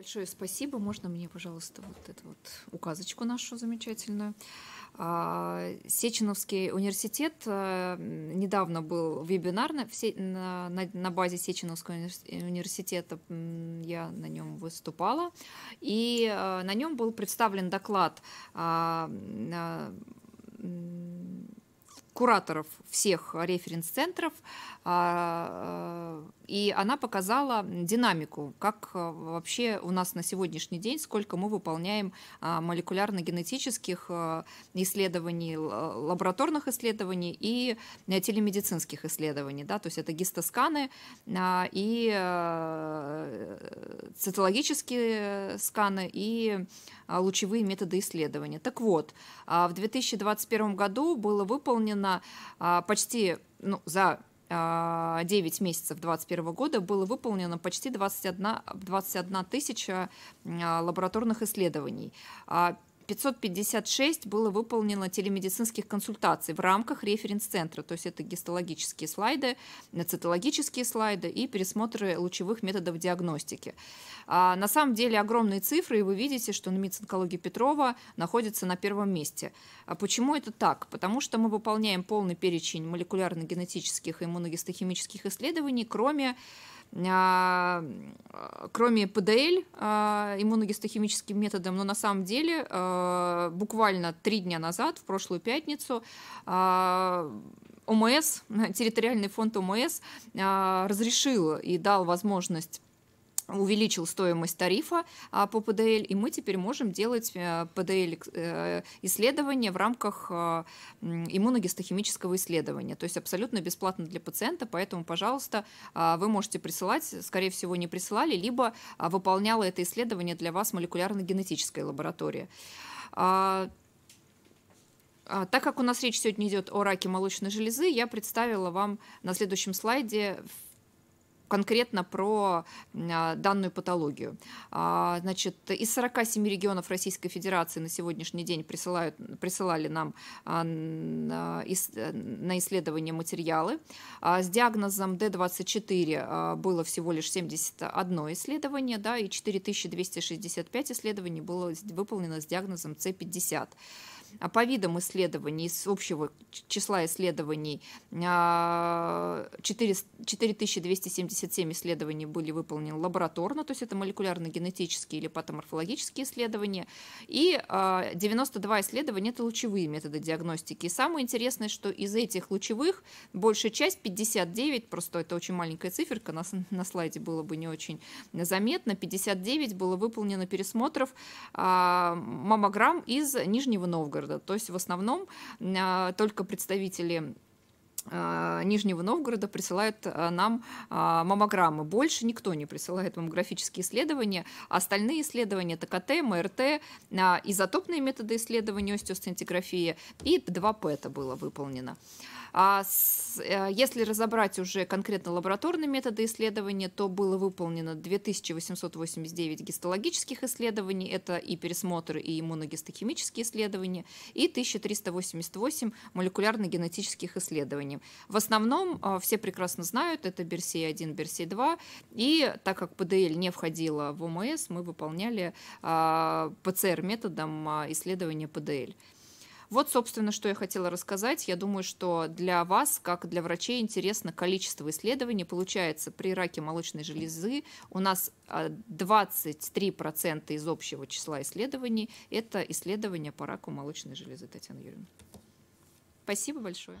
Большое спасибо. Можно мне, пожалуйста, вот эту вот указочку нашу замечательную? А, Сеченовский университет э, недавно был вебинар на базе Сеченовского университета. Я на нем выступала. И э, на нем был представлен доклад а, кураторов всех референс-центров, а, э, и она показала динамику, как э, вообще у нас на сегодняшний день, сколько мы выполняем а, молекулярно-генетических э, исследований, лабораторных исследований и телемедицинских исследований. Да? То есть это гистосканы а, и цитологические сканы и лучевые методы исследования. Так вот, в 2021 году было выполнено соответственно, а, почти ну, за 9 а, месяцев 2021 года было выполнено почти 21, 21 тысяча а, лабораторных исследований. 556 было выполнено телемедицинских консультаций в рамках референс-центра, то есть это гистологические слайды, цитологические слайды и пересмотры лучевых методов диагностики. А, на самом деле огромные цифры, и вы видите, что НМИЦ онкологии Петрова находится на первом месте. А почему это так? Потому что мы выполняем полный перечень молекулярно-генетических и иммуногистохимических исследований, кроме а, кроме ПДЛ а, иммуногистохимическим методом, но на самом деле а, буквально три дня назад, в прошлую пятницу, ОМС, территориальный фонд ОМС разрешил и дал возможность увеличил стоимость тарифа а, по ПДЛ, и мы теперь можем делать э, ПДЛ э, исследования в рамках э, иммуногистохимического исследования, то есть абсолютно бесплатно для пациента, поэтому, пожалуйста, а, вы можете присылать, скорее всего, не присылали, либо а, выполняла это исследование для вас молекулярно-генетическая лаборатория. Так как у нас речь сегодня идет о раке молочной железы, я представила вам на следующем слайде конкретно про а, данную патологию. А, значит, из 47 регионов Российской Федерации на сегодняшний день присылают, присылали нам а, э, на исследование материалы. С диагнозом D24 было всего лишь 71 исследование, да, и 4265 исследований было выполнено с диагнозом C50 по видам исследований, из общего числа исследований 4277 исследований были выполнены лабораторно, то есть это молекулярно-генетические или патоморфологические исследования, и 92 а, исследования – это лучевые методы диагностики. И самое интересное, что из этих лучевых большая часть, 59, просто это очень маленькая циферка, на, на слайде было бы не очень заметно, 59 было выполнено пересмотров а, маммограмм из Нижнего Новгорода, то есть в основном а, только представители Э, Нижнего Новгорода присылают э, нам э, маммограммы. Больше никто не присылает маммографические исследования. Остальные исследования – это КТ, МРТ, изотопные методы исследования остеоцентиграфии и 2 пэта было выполнено. А если разобрать уже конкретно лабораторные методы исследования, то было выполнено 2889 гистологических исследований, это и пересмотры, и иммуногистохимические исследования, и 1388 молекулярно-генетических исследований. В основном а, все прекрасно знают, это Берсей-1, Берсей-2, и так как ПДЛ не входила в ОМС, мы выполняли а, ПЦР-методом а, исследования ПДЛ. Вот, собственно, что я хотела рассказать. Я думаю, что для вас, как для врачей, интересно количество исследований. Получается, при раке молочной железы у нас 23% из общего числа исследований – это исследования по раку молочной железы, Татьяна Юрьевна. Спасибо большое.